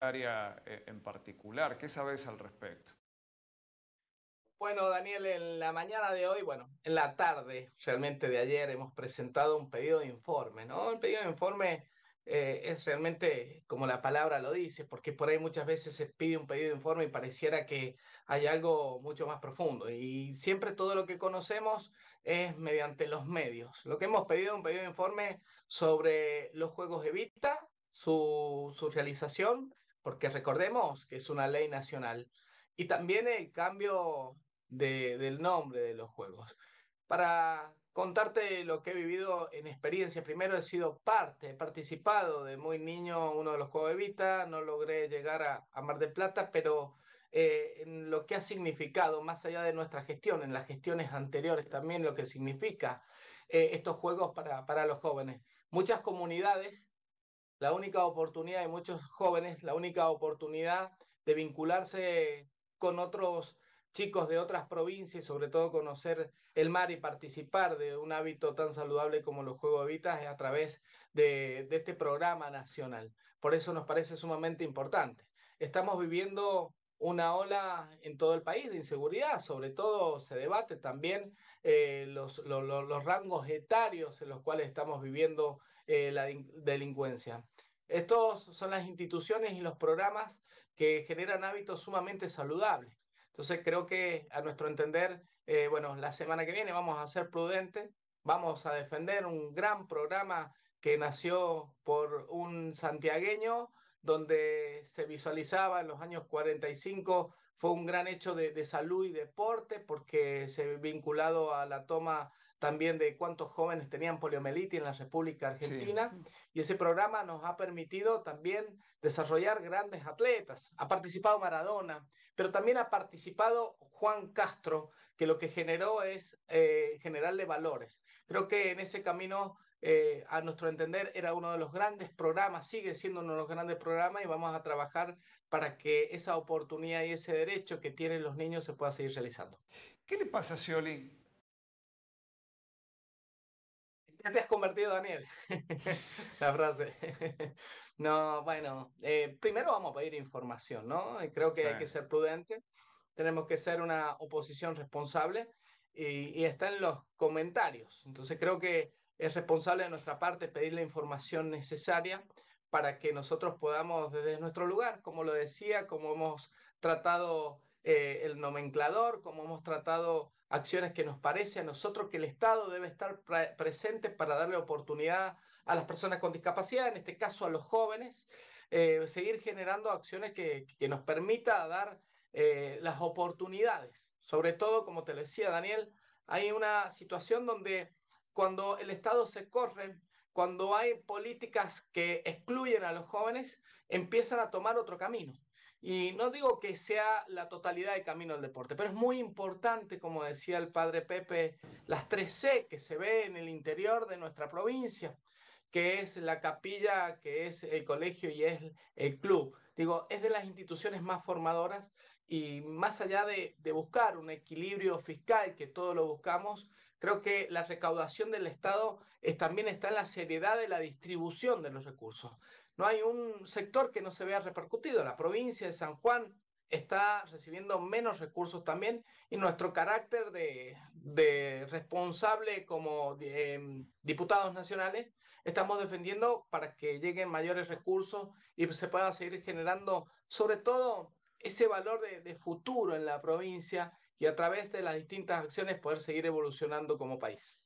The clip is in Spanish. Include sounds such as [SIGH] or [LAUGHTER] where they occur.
área eh, en particular. ¿Qué sabes al respecto? Bueno, Daniel, en la mañana de hoy, bueno, en la tarde realmente de ayer hemos presentado un pedido de informe, ¿no? El pedido de informe eh, es realmente como la palabra lo dice, porque por ahí muchas veces se pide un pedido de informe y pareciera que hay algo mucho más profundo. Y siempre todo lo que conocemos es mediante los medios. Lo que hemos pedido es un pedido de informe sobre los juegos de vista, su, su realización porque recordemos que es una ley nacional, y también el cambio del nombre de los juegos. Para contarte lo que he vivido en experiencia, primero he sido parte, he participado de muy niño uno de los juegos de no logré llegar a, Mar del Plata, pero eh, en lo que ha significado, más allá de nuestra gestión, en las gestiones anteriores también lo que significa eh, estos juegos para, para los jóvenes. Muchas comunidades la única oportunidad de muchos jóvenes, la única oportunidad de vincularse con otros chicos de otras provincias, sobre todo conocer el mar y participar de un hábito tan saludable como los Juegos es a través de este programa nacional. Por eso nos parece sumamente importante. Estamos viviendo una ola en todo el país de inseguridad, sobre todo se debate también eh, los, rangos etarios en los cuales estamos viviendo eh, la delincuencia. Estos son las instituciones y los programas que generan hábitos sumamente saludables. Entonces creo que a nuestro entender, eh, bueno, la semana que viene vamos a ser prudentes, vamos a defender un gran programa que nació por un santiagueño donde se visualizaba en los años 45, fue un gran hecho de, salud y deporte, porque se vinculado a la toma también de cuántos jóvenes tenían poliomielitis en la República Argentina. Y ese programa nos ha permitido también desarrollar grandes atletas. Ha participado Maradona, pero también ha participado Juan Castro, que lo que generó es General eh, generarle valores. Creo que en ese camino eh, a nuestro entender, era uno de los grandes programas, sigue siendo uno de los grandes programas y vamos a trabajar para que esa oportunidad y ese derecho que tienen los niños se pueda seguir realizando. ¿Qué le pasa a Scioli? Ya te has convertido, Daniel. [LAUGHS] La frase. [LAUGHS] no, bueno, eh, primero vamos a pedir información, ¿no? creo que hay que ser prudente, Tenemos que ser una oposición responsable y está en los comentarios. Entonces creo que es responsable de nuestra parte pedir la información necesaria para que nosotros podamos desde nuestro lugar, como lo decía, como hemos tratado eh, el nomenclador, como hemos tratado acciones que nos parece a nosotros que el Estado debe estar presente para darle oportunidad a las personas con discapacidad, en este caso a los jóvenes, eh, seguir generando acciones que, nos permita dar eh, las oportunidades. Sobre todo, como te decía Daniel, hay una situación donde cuando el Estado se corre, cuando hay políticas que excluyen a los jóvenes, empiezan a tomar otro camino. Y no digo que sea la totalidad del camino del deporte, pero es muy importante, como decía el padre Pepe, las tres C que se ve en el interior de nuestra provincia, que es la capilla, que es el colegio y es el club. Digo, es de las instituciones más formadoras y más allá de, de buscar un equilibrio fiscal, que todo lo buscamos, Creo que la recaudación del Estado también está en la seriedad de la distribución de los recursos. No hay un sector que no se vea repercutido. La provincia de San Juan está recibiendo menos recursos también y nuestro carácter de, responsable como em, diputados nacionales estamos defendiendo para que lleguen mayores recursos y se pueda seguir generando sobre todo ese valor de, de futuro en la provincia y a través de las distintas acciones poder seguir evolucionando como país.